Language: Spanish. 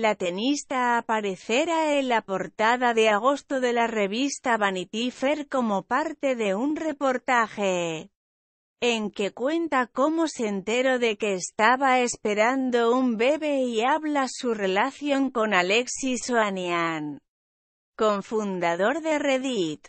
La tenista aparecerá en la portada de agosto de la revista Vanity Fair como parte de un reportaje en que cuenta cómo se enteró de que estaba esperando un bebé y habla su relación con Alexis Ohanian, cofundador de Reddit.